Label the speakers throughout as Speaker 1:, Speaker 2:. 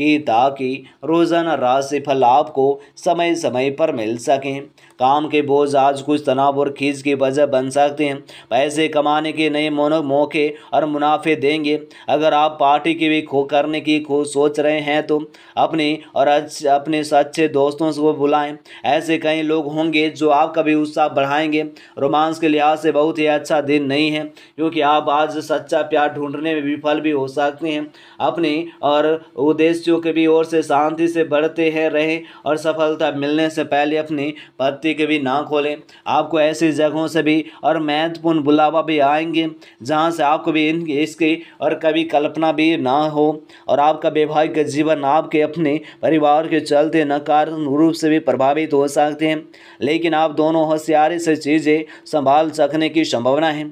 Speaker 1: कि ताकि रोज़ाना राशि फल आपको समय समय पर मिल सकें काम के बोझ आज कुछ तनाव और खींच की वजह बन सकते हैं पैसे कमाने के नए मौके और मुनाफे देंगे अगर आप पार्टी की भी खो करने की खो सोच रहे हैं तो अपने और अपने अच्छे दोस्तों को बुलाएं ऐसे कई लोग होंगे जो आपका भी उत्साह बढ़ाएंगे रोमांस के लिहाज से बहुत ही अच्छा दिन नहीं है क्योंकि आप आज सच्चा प्यार ढूंढने में विफल भी हो सकते हैं अपने और उद्देश्य शिष्यों के भी ओर से शांति से बढ़ते हैं रहें और सफलता मिलने से पहले अपनी पत्ती के भी ना खोलें आपको ऐसी जगहों से भी और महत्वपूर्ण बुलावा भी आएंगे जहाँ से आपको भी इसकी और कभी कल्पना भी ना हो और आपका वैवाहिक जीवन आपके अपने परिवार के चलते नकारात्मक रूप से भी प्रभावित हो सकते हैं लेकिन आप दोनों होशियारी से चीज़ें संभाल सकने की संभावना है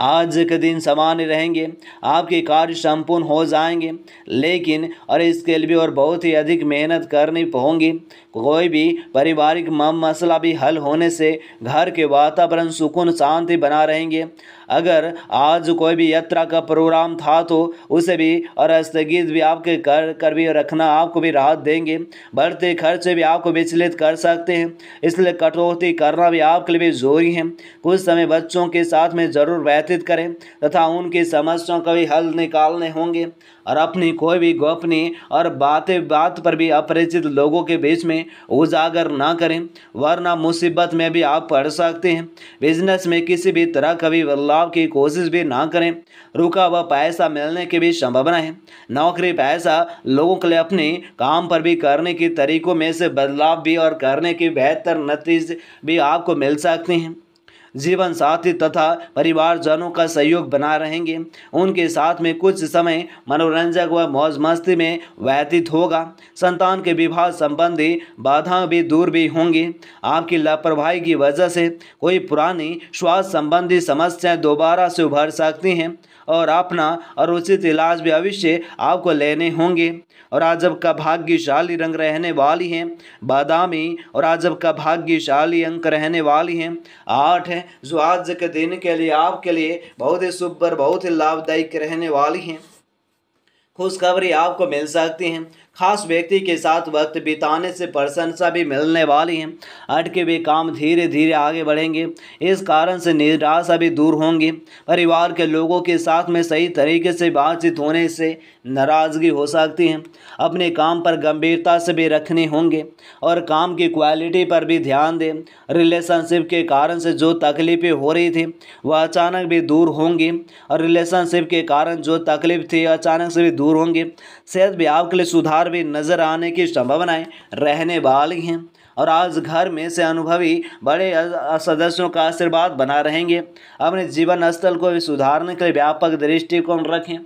Speaker 1: आज के दिन सामान्य रहेंगे आपके कार्य संपूर्ण हो जाएंगे लेकिन और इसके लिए और बहुत ही अधिक मेहनत करनी होगी कोई भी पारिवारिक मसला भी हल होने से घर के वातावरण सुकून शांति बना रहेंगे अगर आज कोई भी यात्रा का प्रोग्राम था तो उसे भी और स्थगित भी आपके कर कर भी रखना आपको भी राहत देंगे बढ़ते खर्चे भी आपको विचलित कर सकते हैं इसलिए कटौती करना भी आपके लिए जरूरी है कुछ समय बच्चों के साथ में ज़रूर बेहतर एकत्रित करें तथा उनकी समस्याओं का भी हल निकालने होंगे और अपनी कोई भी गोपनीय और बातें बात पर भी अपरिचित लोगों के बीच में उजागर ना करें वरना मुसीबत में भी आप पड़ सकते हैं बिजनेस में किसी भी तरह का भी बदलाव की कोशिश भी ना करें रुका हुआ पैसा मिलने की भी संभावना है नौकरी पैसा लोगों के लिए अपने काम पर भी करने के तरीकों में से बदलाव भी और करने के बेहतर नतीजे भी आपको मिल सकते हैं जीवन साथी तथा परिवारजनों का सहयोग बना रहेंगे उनके साथ में कुछ समय मनोरंजक व मौज मस्ती में व्यतीत होगा संतान के विवाह संबंधी बाधाएं भी दूर भी होंगी आपकी लापरवाही की वजह से कोई पुरानी स्वास्थ्य संबंधी समस्याएं दोबारा से उभर सकती हैं और अपना और उचित इलाज भी अवश्य आपको लेने होंगे और आजब का भाग्यशाली रंग रहने वाली हैं बादामी और आजब का भाग्यशाली अंक रहने वाली हैं आठ है जो आज के दिन के लिए आपके लिए बहुत ही शुभ और बहुत ही लाभदायक रहने वाली हैं खुशखबरी आपको मिल सकती हैं खास व्यक्ति के साथ वक्त बिताने से प्रशंसा भी मिलने वाली है अटके हुए काम धीरे धीरे आगे बढ़ेंगे इस कारण से निराशा भी दूर होंगी परिवार के लोगों के साथ में सही तरीके से बातचीत होने से नाराज़गी हो सकती है अपने काम पर गंभीरता से भी रखने होंगे और काम की क्वालिटी पर भी ध्यान दें रिलेशनशिप के कारण से जो तकलीफ़ें हो रही थी वह अचानक भी दूर होंगी और रिलेशनशिप के कारण जो तकलीफ थी अचानक से भी दूर होंगी सेहत भी आपके लिए सुधार पर भी नज़र आने की संभावनाएं रहने वाली हैं और आज घर में से अनुभवी बड़े सदस्यों का आशीर्वाद बना रहेंगे अपने जीवन स्थल को भी सुधारने के लिए व्यापक दृष्टिकोण रखें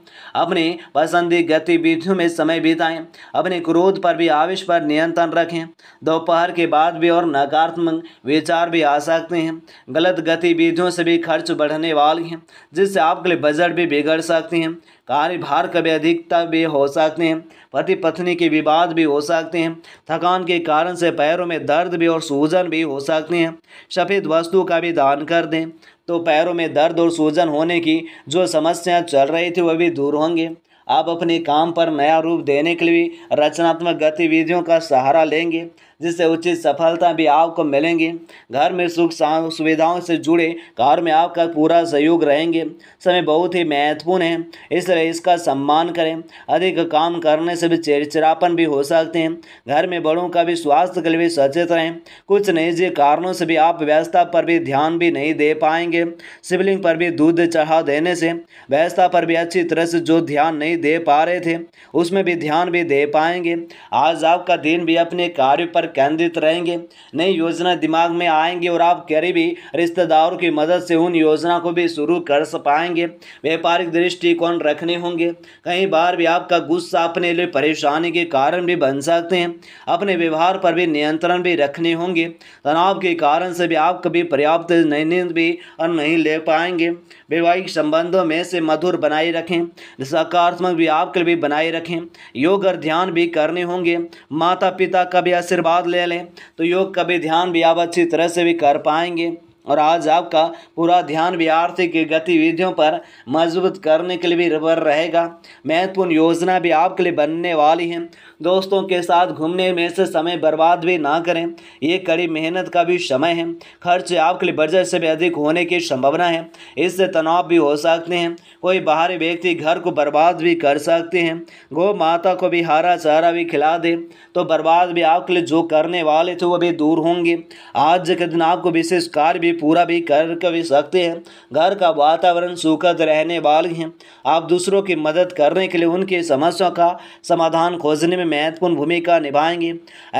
Speaker 1: अपनी पसंदी गतिविधियों में समय बिताएं अपने क्रोध पर भी आवेश पर नियंत्रण रखें दोपहर के बाद भी और नकारात्मक विचार भी आ सकते हैं गलत गतिविधियों से भी खर्च बढ़ने वाले हैं जिससे आपके लिए बजट भी बिगड़ सकते हैं कार्यभार कभी अधिकता भी हो सकते हैं पति पत्नी के विवाद भी हो सकते हैं थकान के कारण से पैरों में दर्द भी और सूजन भी हो सकते हैं सफ़ेद वस्तु का भी दान कर दें तो पैरों में दर्द और सूजन होने की जो समस्या चल रही थी वह भी दूर होंगे आप अपने काम पर नया रूप देने के लिए रचनात्मक गतिविधियों का सहारा लेंगे जिससे उचित सफलता भी आपको मिलेंगी घर में सुख सुविधाओं से जुड़े घर में आपका पूरा सहयोग रहेंगे समय बहुत ही महत्वपूर्ण है इसलिए इसका सम्मान करें अधिक काम करने से भी चिड़चिड़ापन भी हो सकते हैं घर में बड़ों का भी स्वास्थ्य के लिए भी सचेत रहें कुछ निजी कारणों से भी आप व्यवस्था पर भी ध्यान भी नहीं दे पाएंगे शिवलिंग पर भी दूध चढ़ा देने से व्यवस्था पर भी अच्छी तरह से जो ध्यान नहीं दे पा रहे थे उसमें भी ध्यान भी दे पाएंगे आज आपका दिन भी अपने कार्य पर केंद्रित रहेंगे नई योजना दिमाग में आएंगे और आप करीबी रिश्तेदारों की मदद से उन योजना को भी शुरू कर पाएंगे व्यापारिक दृष्टिकोण रखने होंगे कई बार भी आपका गुस्सा अपने लिए परेशानी के कारण भी बन सकते हैं अपने व्यवहार पर भी नियंत्रण भी रखने होंगे तनाव के कारण से भी आप कभी पर्याप्त नींद भी नहीं ले पाएंगे वैवाहिक संबंधों में से मधुर बनाए रखें सकारात्मक भी आपके लिए भी बनाए रखें योग और ध्यान भी करने होंगे माता पिता का भी आशीर्वाद स्वाद ले लें तो योग का भी ध्यान भी आप अच्छी तरह से भी कर पाएंगे और आज आपका पूरा ध्यान भी आर्थिक गतिविधियों पर मजबूत करने के लिए भी रबर रहेगा महत्वपूर्ण योजना भी आपके लिए बनने वाली है दोस्तों के साथ घूमने में से समय बर्बाद भी ना करें ये कड़ी मेहनत का भी समय है खर्च आपके लिए बजट से भी अधिक होने की संभावना है इससे तनाव भी हो सकते हैं कोई बाहरी व्यक्ति घर को बर्बाद भी कर सकते हैं गौ माता को भी हरा चारा भी खिला दे तो बर्बाद भी आपके लिए जो करने वाले थे वो भी दूर होंगे आज के दिन आपको विशेष कार्य भी भी पूरा भी कर भी सकते हैं घर का वातावरण सुखद रहने वाले हैं आप दूसरों की मदद करने के लिए उनकी समस्याओं का समाधान खोजने में महत्वपूर्ण भूमिका निभाएंगे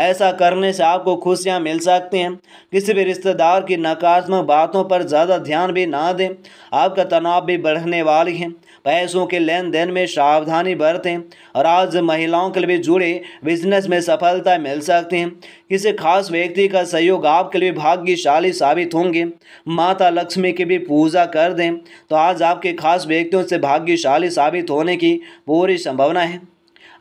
Speaker 1: ऐसा करने से आपको खुशियाँ मिल सकती हैं किसी भी रिश्तेदार की नकारात्मक बातों पर ज़्यादा ध्यान भी ना दें आपका तनाव भी बढ़ने वाली है पैसों के लेन देन में सावधानी बरतें और आज महिलाओं के लिए जुड़े बिजनेस में सफलता मिल सकती है किसी खास व्यक्ति का सहयोग आपके लिए भाग्यशाली साबित होंगे कीजिए माता लक्ष्मी की भी पूजा कर दें तो आज आपके खास व्यक्तियों से भाग्यशाली साबित होने की पूरी संभावना है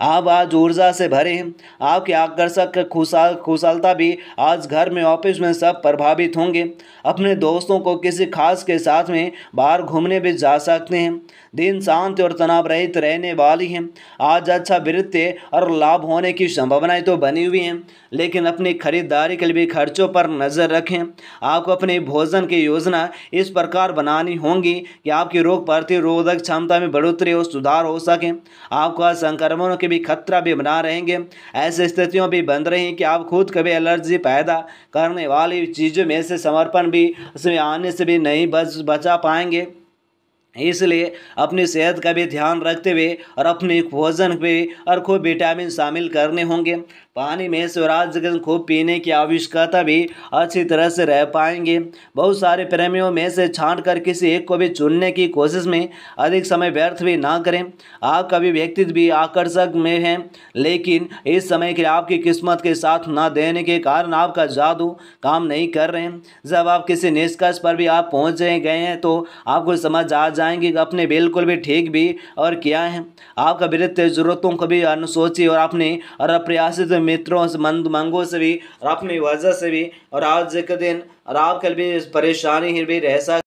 Speaker 1: आप आज ऊर्जा से भरे हैं आपके आकर्षक खुशाल खुशालता भी आज घर में ऑफिस में सब प्रभावित होंगे अपने दोस्तों को किसी खास के साथ में बाहर घूमने भी जा सकते हैं दिन शांत और तनाव रहित रहने वाली हैं आज अच्छा वृत्य और लाभ होने की संभावनाएं तो बनी हुई हैं लेकिन अपनी खरीदारी के लिए भी खर्चों पर नज़र रखें आपको अपने भोजन की योजना इस प्रकार बनानी होगी कि आपकी रोग प्रतिरोधक क्षमता में बढ़ोतरी और सुधार हो सके आपको संक्रमणों के भी खतरा भी बना रहेंगे ऐसी स्थितियों भी बन रही हैं कि आप खुद कभी एलर्जी पैदा करने वाली चीज़ों में से समर्पण भी उसमें आने से भी नहीं बच बचा पाएंगे इसलिए अपनी सेहत का भी ध्यान रखते हुए और अपने भोजन पे और खूब विटामिन शामिल करने होंगे पानी में स्वराज को पीने की आवश्यकता भी अच्छी तरह से रह पाएंगे बहुत सारे प्रेमियों में से छांट कर किसी एक को भी चुनने की कोशिश में अधिक समय व्यर्थ भी ना करें आपका भी व्यक्तित्व भी आकर्षक में हैं लेकिन इस समय के आपकी किस्मत के साथ ना देने के कारण आपका जादू काम नहीं कर रहे हैं जब आप किसी निष्कर्ष पर भी आप पहुँच गए हैं तो आपको समझ आ जाएंगे कि अपने बिल्कुल भी ठीक भी और क्या है आपका वित्त जरूरतों को भी अनुसोची और अपने और अप्रयासित मित्रों से मंद मांगों से भी और अपनी वजह से भी और आज के दिन और आप कल भी परेशानी ही भी रह सकते